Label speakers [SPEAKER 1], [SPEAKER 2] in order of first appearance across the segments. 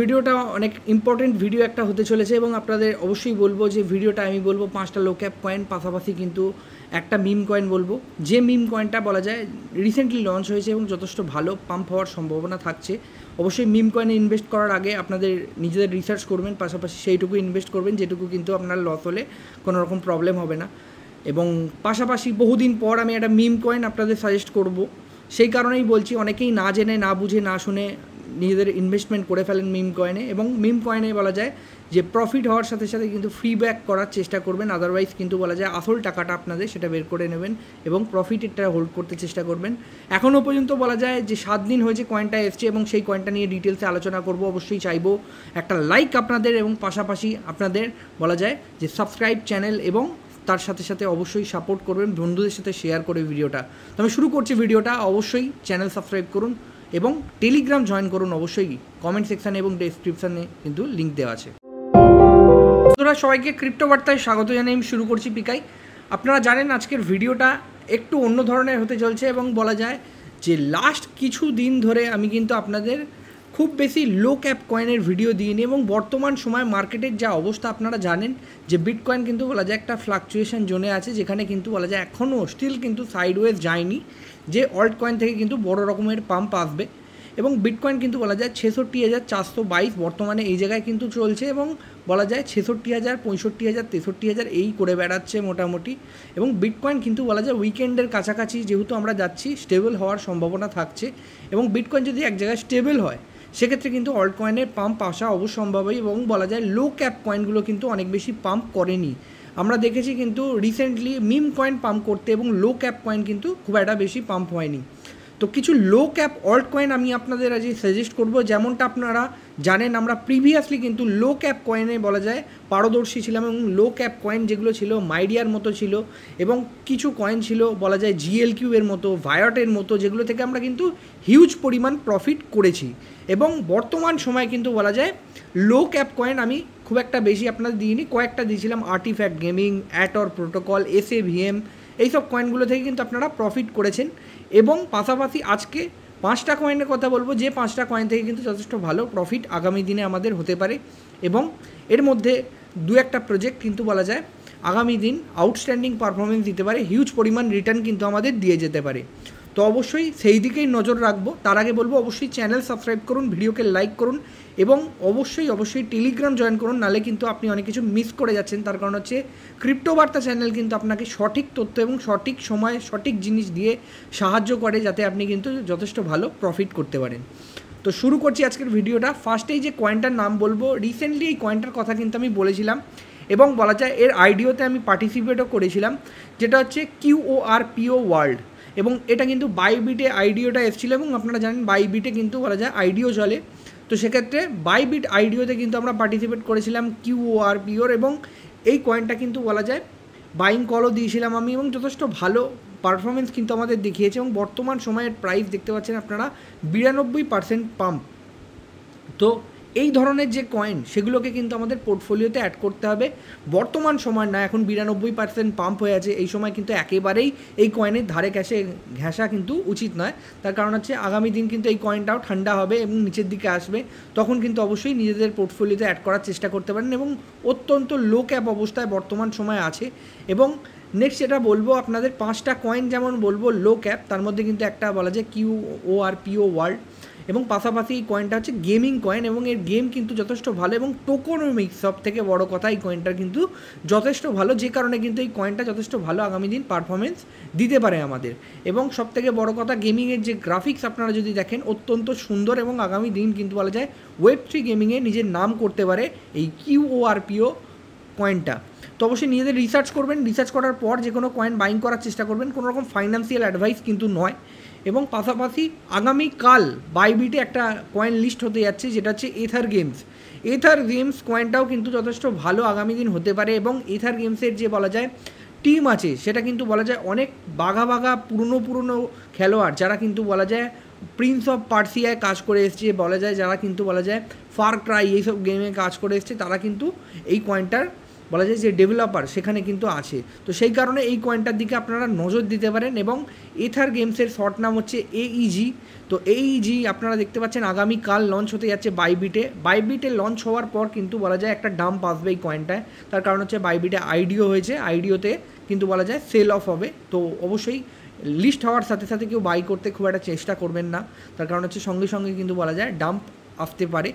[SPEAKER 1] ভিডিওটা অনেক important video একটা হতে চলেছে এবং আপনাদের অবশ্যই বলবো যে ভিডিওটা আমি বলবো পাঁচটা লো ক্যাপ কয়েন পাশাপাশি কিন্তু একটা মিম কয়েন বলবো যে মিম কয়েনটা বলা যায় রিসেন্টলি লঞ্চ হয়েছে এবং যথেষ্ট ভালো পাম্প হওয়ার সম্ভাবনা থাকছে অবশ্যই মিম কয়েনে ইনভেস্ট করার আগে আপনাদের নিজেদের রিসার্চ করবেন পাশাপাশি সেইটুকু ইনভেস্ট করবেন যেটুকু কিন্তু আপনার লস হলে কোনো রকম প্রবলেম হবে না এবং পাশাপাশি বহুদিন পর আমি একটা মিম কয়েন আপনাদের সাজেস্ট করব সেই কারণেই বলছি অনেকেই না জেনে না বুঝে না শুনে নিজেদের ইনভেস্টমেন্ট করে ফেলেন মিম কয়েনে এবং মিম কয়েনে বলা যায় যে প্রফিট হওয়ার সাথে সাথে কিন্তু ফ্রি ব্যাক করার চেষ্টা করবেন আদারওয়াইজ কিন্তু বলা যায় আসল টাকাটা আপনাদের সেটা বের করে নেবেন এবং এটা হোল্ড করতে চেষ্টা করবেন এখনও পর্যন্ত বলা যায় যে সাত দিন হয়েছে কয়েনটা এসছে এবং সেই কয়েনটা নিয়ে ডিটেলসে আলোচনা করব অবশ্যই চাইবো একটা লাইক আপনাদের এবং পাশাপাশি আপনাদের বলা যায় যে সাবস্ক্রাইব চ্যানেল এবং তার সাথে সাথে অবশ্যই সাপোর্ট করবেন বন্ধুদের সাথে শেয়ার করে ভিডিওটা তবে শুরু করছি ভিডিওটা অবশ্যই চ্যানেল সাবস্ক্রাইব করুন এবং টেলিগ্রাম জয়েন করুন অবশ্যই কমেন্ট সেকশানে এবং ডেসক্রিপশানে কিন্তু লিঙ্ক দেওয়া আছে বন্ধুরা সবাইকে ক্রিপ্টো বার্তায় স্বাগত জানিয়ে আমি শুরু করছি পিকাই আপনারা জানেন আজকের ভিডিওটা একটু অন্য ধরনের হতে চলছে এবং বলা যায় যে লাস্ট কিছু দিন ধরে আমি কিন্তু আপনাদের খুব বেশি লো ক্যাপ কয়েনের ভিডিও দিইনি এবং বর্তমান সময় মার্কেটের যা অবস্থা আপনারা জানেন যে বিটকয়েন কিন্তু বলা যায় একটা ফ্লাকচুয়েশন জোনে আছে যেখানে কিন্তু বলা যায় এখনও স্টিল কিন্তু সাইডওয়েজ যায়নি যে অল্ট কয়েন থেকে কিন্তু বড় রকমের পাম্প আসবে এবং বিটকয়েন কিন্তু বলা যায় ছেষট্টি হাজার চারশো বাইশ বর্তমানে এই জায়গায় কিন্তু চলছে এবং বলা যায় ছেষট্টি হাজার পঁয়ষট্টি হাজার তেষট্টি হাজার এই করে বেড়াচ্ছে মোটামুটি এবং বিটকয়েন কিন্তু বলা যায় উইকেন্ডের কাছাকাছি যেহেতু আমরা যাচ্ছি স্টেবল হওয়ার সম্ভাবনা থাকছে এবং বিটকয়েন যদি এক জায়গায় স্টেবল হয় সেক্ষেত্রে কিন্তু অল্ট কয়েনের পাম্প আসা অবশ্যম্ভাবী এবং বলা যায় লো ক্যাপ কয়েনগুলো কিন্তু অনেক বেশি পাম্প করেনি আমরা দেখেছি কিন্তু রিসেন্টলি মিম কয়েন পাম্প করতে এবং লো ক্যাপ কয়েন কিন্তু খুব একটা বেশি পাম্প হয়নি তো কিছু লো ক্যাপ অল্ট কয়েন আমি আপনাদের আজকে সাজেস্ট করব যেমনটা আপনারা জানেন আমরা প্রিভিয়াসলি কিন্তু লো ক্যাপ কয়েনে বলা যায় পারদর্শী ছিলাম এবং লো ক্যাপ কয়েন যেগুলো ছিল মাইডিয়ার মতো ছিল এবং কিছু কয়েন ছিল বলা যায় জিএল কিউ এর মতো ভায়টের মতো যেগুলো থেকে আমরা কিন্তু হিউজ পরিমাণ প্রফিট করেছি এবং বর্তমান সময়ে কিন্তু বলা যায় লো ক্যাপ কয়েন আমি খুব একটা বেশি আপনাদের দিইনি কয়েকটা দিয়েছিলাম আর্টিফ্যাক্ট গেমিং অ্যাটর প্রোটোকল এস এ ভিএম এইসব কয়েনগুলো থেকে কিন্তু আপনারা প্রফিট করেছেন এবং পাশাপাশি আজকে পাঁচটা কয়েনের কথা বলবো যে পাঁচটা কয়েন থেকে কিন্তু যথেষ্ট ভালো প্রফিট আগামী দিনে আমাদের হতে পারে এবং এর মধ্যে দু একটা প্রজেক্ট কিন্তু বলা যায় আগামী দিন আউটস্ট্যান্ডিং পারফরমেন্স দিতে পারে হিউজ পরিমাণ রিটার্ন কিন্তু আমাদের দিয়ে যেতে পারে তো অবশ্যই সেই দিকেই নজর রাখবো তার আগে বলবো অবশ্যই চ্যানেল সাবস্ক্রাইব করুন ভিডিওকে লাইক করুন এবং অবশ্যই অবশ্যই টেলিগ্রাম জয়েন করুন নালে কিন্তু আপনি অনেক কিছু মিস করে যাচ্ছেন তার কারণ হচ্ছে ক্রিপ্টোবার্তা চ্যানেল কিন্তু আপনাকে সঠিক তথ্য এবং সঠিক সময়ে সঠিক জিনিস দিয়ে সাহায্য করে যাতে আপনি কিন্তু যথেষ্ট ভালো প্রফিট করতে পারেন তো শুরু করছি আজকের ভিডিওটা ফার্স্টেই যে কয়েনটার নাম বলবো রিসেন্টলি এই কয়েনটার কথা কিন্তু আমি বলেছিলাম এবং বলা যায় এর আইডিওতে আমি পার্টিসিপেটও করেছিলাম যেটা হচ্ছে কিউও আর পিও ওয়ার্ল্ড এবং এটা কিন্তু বাইবিটে আইডিওটা এসেছিলো এবং আপনারা জানেন বাইবিটে কিন্তু বলা যায় আইডিও চলে তো সেক্ষেত্রে বাইবিট আইডিওতে কিন্তু আমরা পার্টিসিপেট করেছিলাম কিউ আর পিওর এবং এই কয়েনটা কিন্তু বলা যায় বাইং কলও দিয়েছিলাম আমি এবং যথেষ্ট ভালো পারফরমেন্স কিন্তু আমাদের দেখিয়েছে এবং বর্তমান সময়ের প্রাইস দেখতে পাচ্ছেন আপনারা বিরানব্বই পার্সেন্ট পাম্প তো এই ধরনের যে কয়েন সেগুলোকে কিন্তু আমাদের পোর্টফোলিওতে অ্যাড করতে হবে বর্তমান সময় না এখন বিরানব্বই পার্সেন্ট পাম্প হয়ে আছে এই সময় কিন্তু একেবারেই এই কয়েনের ধারে ক্যাশে ঘেঁষা কিন্তু উচিত নয় তার কারণ হচ্ছে আগামী দিন কিন্তু এই কয়েনটাও ঠান্ডা হবে এবং নিচের দিকে আসবে তখন কিন্তু অবশ্যই নিজেদের পোর্টফোলিওতে অ্যাড করার চেষ্টা করতে পারেন এবং অত্যন্ত লো ক্যাপ অবস্থায় বর্তমান সময় আছে এবং নেক্সট যেটা বলবো আপনাদের পাঁচটা কয়েন যেমন বলবো লো ক্যাপ তার মধ্যে কিন্তু একটা বলা যায় কিউ ও আর পিও ওয়ার্ল্ড এবং পাশাপাশি এই কয়েনটা হচ্ছে গেমিং কয়েন এবং এর গেম কিন্তু যথেষ্ট ভালো এবং টোকোনমিক সব থেকে বড় কথা এই কয়েনটা কিন্তু যথেষ্ট ভালো যে কারণে কিন্তু এই কয়েনটা যথেষ্ট ভালো আগামী দিন পারফরমেন্স দিতে পারে আমাদের এবং সব থেকে বড় কথা গেমিংয়ের যে গ্রাফিক্স আপনারা যদি দেখেন অত্যন্ত সুন্দর এবং আগামী দিন কিন্তু বলা যায় ওয়েব থ্রি গেমিংয়ে নিজের নাম করতে পারে এই কিউ ও আর পিও কয়েনটা তো অবশ্যই নিজেদের রিসার্চ করবেন রিসার্চ করার পর যে কোনো কয়েন বাইং করার চেষ্টা করবেন কোনো রকম ফাইন্যান্সিয়াল অ্যাডভাইস কিন্তু নয় এবং পাশাপাশি আগামীকাল বাইবিটে একটা কয়েন লিস্ট হতে যাচ্ছে যেটা হচ্ছে এথার গেমস এথার গেমস কয়েনটাও কিন্তু যথেষ্ট ভালো আগামী দিন হতে পারে এবং এথার গেমসের যে বলা যায় টিম আছে সেটা কিন্তু বলা যায় অনেক বাঘা বাঘা পুরনো পুরনো খেলোয়াড় যারা কিন্তু বলা যায় প্রিন্স অফ পার্সিয়ায় কাজ করে এসছে বলা যায় যারা কিন্তু বলা যায় ফার ক্রাই এইসব গেমে কাজ করে এসছে তারা কিন্তু এই কয়েনটার বলা যায় যে ডেভেলপার সেখানে কিন্তু আছে তো সেই কারণে এই কয়েনটার দিকে আপনারা নজর দিতে পারেন এবং এথার গেমসের শর্ট নাম হচ্ছে এইজি e তো এইজি e আপনারা দেখতে পাচ্ছেন আগামীকাল লঞ্চ হতে যাচ্ছে বাইবিটে বাইবিটে লঞ্চ হওয়ার পর কিন্তু বলা যায় একটা ডাম্প আসবে এই কয়েনটায় তার কারণ হচ্ছে বাইবিটে আইডিও হয়েছে আইডিওতে কিন্তু বলা যায় সেল অফ হবে তো অবশ্যই লিস্ট হওয়ার সাথে সাথে কেউ বাই করতে খুব একটা চেষ্টা করবেন না তার কারণ হচ্ছে সঙ্গে সঙ্গে কিন্তু বলা যায় ডাম্প আসতে পারে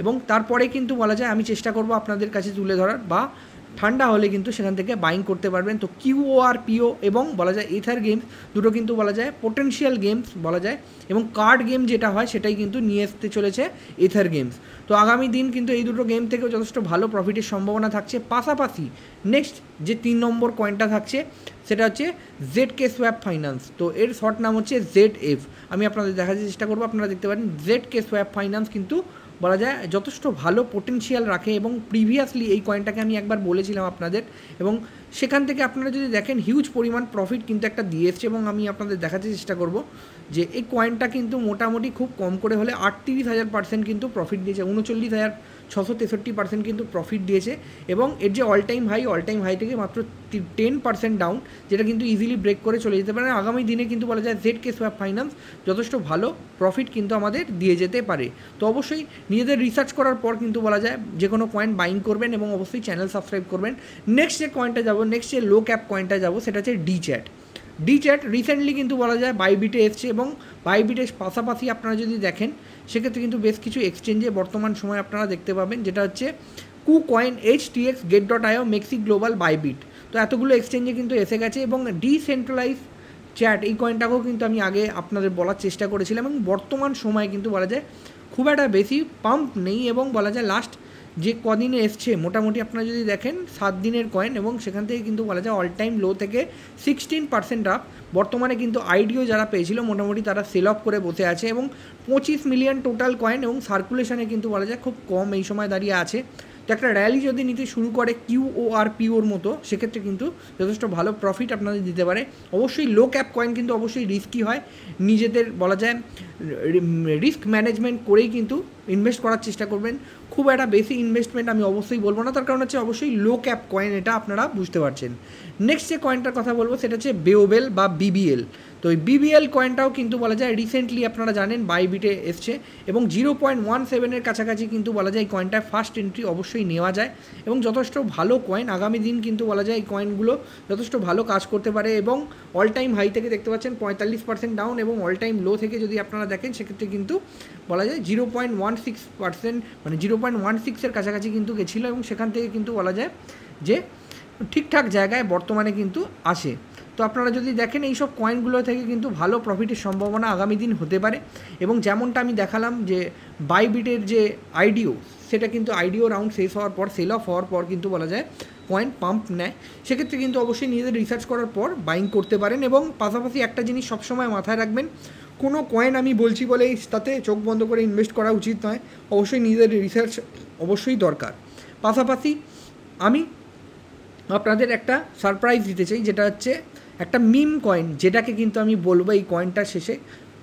[SPEAKER 1] এবং তারপরে কিন্তু বলা যায় আমি চেষ্টা করব আপনাদের কাছে তুলে ধরার বা ঠান্ডা হলে কিন্তু সেখান থেকে বাইং করতে পারবেন তো আর পিও এবং বলা যায় ইথার গেমস দুটো কিন্তু বলা যায় পোটেন্সিয়াল গেমস বলা যায় এবং কার্ড গেম যেটা হয় সেটাই কিন্তু নিয়ে আসতে চলেছে ইথার গেমস তো আগামী দিন কিন্তু এই দুটো গেম থেকেও যথেষ্ট ভালো প্রফিটের সম্ভাবনা থাকছে পাশাপাশি নেক্সট যে তিন নম্বর কয়েনটা থাকছে সেটা হচ্ছে জেড কে সোয়াপ ফাইন্যান্স তো এর শর্ট নাম হচ্ছে জেড এফ আমি আপনাদের দেখার চেষ্টা করবো আপনারা দেখতে পারেন জেড কে সোয়াপ ফাইন্যান্স কিন্তু বলা যায় যথেষ্ট ভালো পোটেনশিয়াল রাখে এবং প্রিভিয়াসলি এই কয়েনটাকে আমি একবার বলেছিলাম আপনাদের এবং সেখান থেকে আপনারা যদি দেখেন হিউজ পরিমাণ প্রফিট কিন্তু একটা দিয়ে এসছে এবং আমি আপনাদের দেখাতে চেষ্টা করব যে এই কয়েনটা কিন্তু মোটামুটি খুব কম করে হলে আটত্রিশ হাজার পার্সেন্ট কিন্তু প্রফিট দিয়েছে উনচল্লিশ হাজার ছশো তেষট্টি পার্সেন্ট কিন্তু প্রফিট দিয়েছে এবং এর যে all time high all time high থেকে মাত্র টেন পার্সেন্ট ডাউন যেটা কিন্তু ইজিলি ব্রেক করে চলে যেতে পারে আগামী দিনে কিন্তু বলা যায় জেড কে সোয়াব ফাইন্যান্স যথেষ্ট ভালো প্রফিট কিন্তু আমাদের দিয়ে যেতে পারে তো অবশ্যই নিজেদের রিসার্চ করার পর কিন্তু বলা যায় যে কোনো কয়েন বাইং করবেন এবং অবশ্যই চ্যানেল সাবস্ক্রাইব করবেন নেক্সট যে কয়েনটা যাবো নেক্সট যে লো ক্যাপ কয়েনটা যাবো সেটা হচ্ছে D chat D chat recently কিন্তু বলা যায় বাইবিটে এসছে এবং বাইবিটের পাশাপাশি আপনারা যদি দেখেন সেক্ষেত্রে কিন্তু বেশ কিছু এক্সচেঞ্জে বর্তমান সময় আপনারা দেখতে পাবেন যেটা হচ্ছে KuCoin H TX gate dot IO MEXC global Bybit তো এতগুলো এক্সচেঞ্জে কিন্তু এসে গেছে এবং ডিসেন্ট্রালাইজ চ্যাট এই কয়েনটাকেও কিন্তু আমি আগে আপনাদের বলার চেষ্টা করেছিলাম এবং বর্তমান সময়ে কিন্তু বলা যায় খুব একটা বেশি পাম্প নেই এবং বলা যায় লাস্ট যে কদিনে এসছে মোটামুটি আপনারা যদি দেখেন সাত দিনের কয়েন এবং সেখান থেকে কিন্তু বলা যায় অল টাইম লো থেকে সিক্সটিন পার্সেন্ট আপ বর্তমানে কিন্তু আইডিও যারা পেয়েছিল মোটামুটি তারা সেল অফ করে বসে আছে এবং পঁচিশ মিলিয়ন টোটাল কয়েন এবং সার্কুলেশনে কিন্তু বলা যায় খুব কম এই সময় দাঁড়িয়ে আছে তো একটা র্যালি যদি নিতে শুরু করে কিউ ও আর পিওর মতো সেক্ষেত্রে কিন্তু যথেষ্ট ভালো প্রফিট আপনাদের দিতে পারে অবশ্যই লো ক্যাপ কয়েন কিন্তু অবশ্যই রিস্কি হয় নিজেদের বলা যায় রিস্ক ম্যানেজমেন্ট করেই কিন্তু ইনভেস্ট করার চেষ্টা করবেন খুব একটা বেশি ইনভেস্টমেন্ট আমি অবশ্যই বলবো না তার কারণ হচ্ছে অবশ্যই লো ক্যাপ কয়েন এটা আপনারা বুঝতে পারছেন নেক্সট যে কয়েনটার কথা বলবো সেটা হচ্ছে বেওবেল বা বিবিএল তো এই বিবিএল কয়েনটাও কিন্তু বলা যায় রিসেন্টলি আপনারা জানেন বাইবিটে এসছে এবং জিরো পয়েন্ট ওয়ান সেভেনের কাছাকাছি কিন্তু বলা যায় এই কয়েনটায় ফার্স্ট এন্ট্রি অবশ্যই নেওয়া যায় এবং যথেষ্ট ভালো কয়েন আগামী দিন কিন্তু বলা যায় এই কয়েনগুলো যথেষ্ট ভালো কাজ করতে পারে এবং অল টাইম হাই থেকে দেখতে পাচ্ছেন পঁয়তাল্লিশ পার্সেন্ট ডাউন এবং অল টাইম লো থেকে যদি আপনারা দেখেন সেক্ষেত্রে কিন্তু বলা যায় zero point one six percent মানে জিরো পয়েন্ট ওয়ান সিক্সের কাছাকাছি কিন্তু গেছিলো এবং সেখান থেকে কিন্তু বলা যায় যে ঠিকঠাক জায়গায় বর্তমানে কিন্তু আসে তো আপনারা যদি দেখেন এই সব কয়েনগুলো থেকে কিন্তু ভালো প্রফিটের সম্ভাবনা আগামী দিন হতে পারে এবং যেমনটা আমি দেখালাম যে বাইবিটের যে আইডিও সেটা কিন্তু আইডিও রাউন্ড শেষ হওয়ার পর সেল অফ হওয়ার পর কিন্তু বলা যায় কয়েন পাম্প নেয় সেক্ষেত্রে কিন্তু অবশ্যই নিজেদের রিসার্চ করার পর বাইং করতে পারেন এবং পাশাপাশি একটা জিনিস সবসময় মাথায় রাখবেন কোনো কয়েন আমি বলছি বলে তাতে চোখ বন্ধ করে ইনভেস্ট করা উচিত নয় অবশ্যই নিজেদের রিসার্চ অবশ্যই দরকার পাশাপাশি আমি আপনাদের একটা সারপ্রাইজ দিতে চাই যেটা হচ্ছে একটা মিম কয়েন যেটাকে কিন্তু আমি বলবো এই কয়েনটার শেষে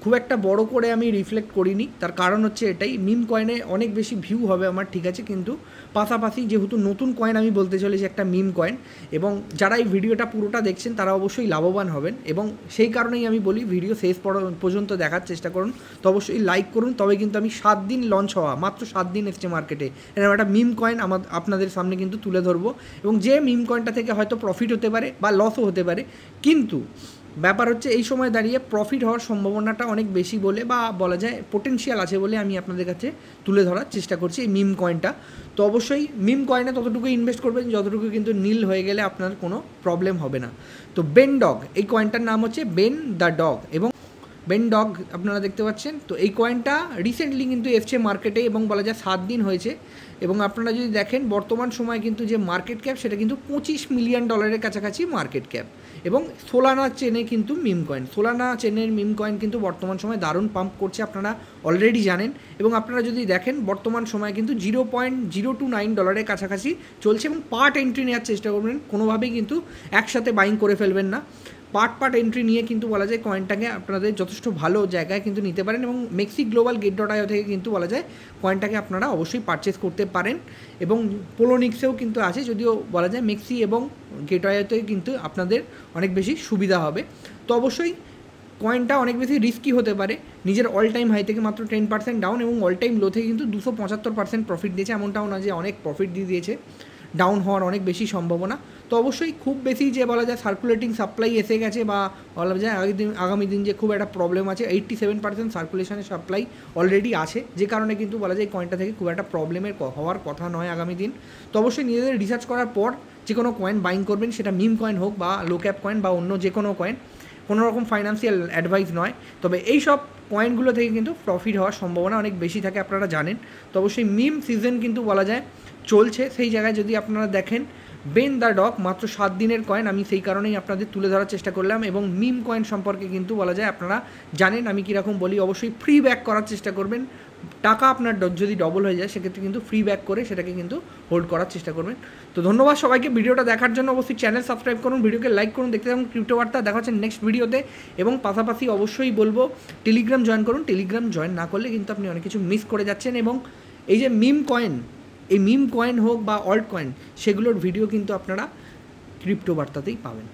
[SPEAKER 1] খুব একটা বড় করে আমি রিফ্লেক্ট করিনি তার কারণ হচ্ছে এটাই মিম কয়েনে অনেক বেশি ভিউ হবে আমার ঠিক আছে কিন্তু পাশাপাশি যেহেতু নতুন কয়েন আমি বলতে চলেছি একটা মিম কয়েন এবং যারা এই ভিডিওটা পুরোটা দেখছেন তারা অবশ্যই লাভবান হবেন এবং সেই কারণেই আমি বলি ভিডিও শেষ পর্যন্ত দেখার চেষ্টা করুন তো অবশ্যই লাইক করুন তবে কিন্তু আমি সাত দিন লঞ্চ হওয়া মাত্র সাত দিন এসছে মার্কেটে এরকম একটা মিম কয়েন আমার আপনাদের সামনে কিন্তু তুলে ধরবো এবং যে মিম কয়েনটা থেকে হয়তো প্রফিট হতে পারে বা লসও হতে পারে কিন্তু ব্যাপার হচ্ছে এই সময় দাঁড়িয়ে প্রফিট হওয়ার সম্ভাবনাটা অনেক বেশি বলে বা বলা যায় পোটেনশিয়াল আছে বলে আমি আপনাদের কাছে তুলে ধরার চেষ্টা করছি এই মিম কয়েনটা তো অবশ্যই মিম কয়েনে ততটুকু ইনভেস্ট করবেন যতটুকু কিন্তু নীল হয়ে গেলে আপনার কোনো প্রবলেম হবে না তো বেন ডগ এই কয়েনটার নাম হচ্ছে বেন দ্য ডগ এবং বেন ডগ আপনারা দেখতে পাচ্ছেন তো এই কয়েনটা রিসেন্টলি কিন্তু এসছে মার্কেটে এবং বলা যায় সাত দিন হয়েছে এবং আপনারা যদি দেখেন বর্তমান সময়ে কিন্তু যে মার্কেট ক্যাপ সেটা কিন্তু পঁচিশ মিলিয়ন ডলারের কাছাকাছি মার্কেট ক্যাপ এবং সোলানা চেনে কিন্তু মিম কয়েন সোলানা চেনের মিম কয়েন কিন্তু বর্তমান সময়ে দারুণ পাম্প করছে আপনারা অলরেডি জানেন এবং আপনারা যদি দেখেন বর্তমান সময়ে কিন্তু zero point zero two nine ডলারের কাছাকাছি চলছে এবং পার্ট এন্ট্রি নেওয়ার চেষ্টা করবেন কোনোভাবেই কিন্তু একসাথে বাইং করে ফেলবেন না পার্ট পার্ট এন্ট্রি নিয়ে কিন্তু বলা যায় কয়েনটাকে আপনাদের যথেষ্ট ভালো জায়গায় কিন্তু নিতে পারেন এবং মেক্সি গ্লোবাল গেট ডট আয়ো থেকে কিন্তু বলা যায় কয়েনটাকে আপনারা অবশ্যই পারচেস করতে পারেন এবং পোলোনিক্সেও কিন্তু আছে যদিও বলা যায় মেক্সি এবং গেট আয়োতে কিন্তু আপনাদের অনেক বেশি সুবিধা হবে তো অবশ্যই কয়েনটা অনেক বেশি রিস্কি হতে পারে নিজের অল টাইম হাই থেকে মাত্র টেন পার্সেন্ট ডাউন এবং অল টাইম লো থেকে কিন্তু দুশো পঁচাত্তর পার্সেন্ট প্রফিট দিয়েছে এমনটাও না যে অনেক প্রফিট দিয়ে দিয়েছে ডাউন হওয়ার অনেক বেশি সম্ভাবনা তো অবশ্যই খুব বেশি যে বলা যায় সার্কুলেটিং সাপ্লাই এসে গেছে বা বলা যায় আগামী দিন আগামী দিন যে খুব একটা প্রবলেম আছে এইট্টি সেভেন পার্সেন্ট সার্কুলেশনের সাপ্লাই অলরেডি আছে যে কারণে কিন্তু বলা যায় কয়েনটা থেকে খুব একটা প্রবলেমের হওয়ার কথা নয় আগামী দিন তো অবশ্যই নিজেদের রিসার্চ করার পর যে কোনো কয়েন বাইং করবেন সেটা মিম কয়েন হোক বা লো ক্যাপ কয়েন বা অন্য যে কোনো কয়েন কোনো রকম ফাইন্যান্সিয়াল অ্যাডভাইস নয় তবে এই সব কয়েনগুলো থেকে কিন্তু প্রফিট হওয়ার সম্ভাবনা অনেক বেশি থাকে আপনারা জানেন তো অবশ্যই মিম সিজন কিন্তু বলা যায় চলছে সেই জায়গায় যদি আপনারা দেখেন বেন দ্য ডক মাত্র সাত দিনের কয়েন আমি সেই কারণেই আপনাদের তুলে ধরার চেষ্টা করলাম এবং মিম কয়েন সম্পর্কে কিন্তু বলা যায় আপনারা জানেন আমি কীরকম বলি অবশ্যই ফ্রি ব্যাক করার চেষ্টা করবেন টাকা আপনার যদি ডবল হয়ে যায় সেক্ষেত্রে কিন্তু ফ্রি ব্যাক করে সেটাকে কিন্তু হোল্ড করার চেষ্টা করবেন তো ধন্যবাদ সবাইকে ভিডিওটা দেখার জন্য অবশ্যই চ্যানেল সাবস্ক্রাইব করুন ভিডিওকে লাইক করুন দেখতে থাকুন বার্তা দেখা হচ্ছে নেক্সট ভিডিওতে এবং পাশাপাশি অবশ্যই বলবো টেলিগ্রাম জয়েন করুন টেলিগ্রাম জয়েন না করলে কিন্তু আপনি অনেক কিছু মিস করে যাচ্ছেন এবং এই যে মিম কয়েন এই মিম কয়েন হোক বা অল্ট কয়েন সেগুলোর ভিডিও কিন্তু আপনারা ক্রিপ্টো বার্তাতেই পাবেন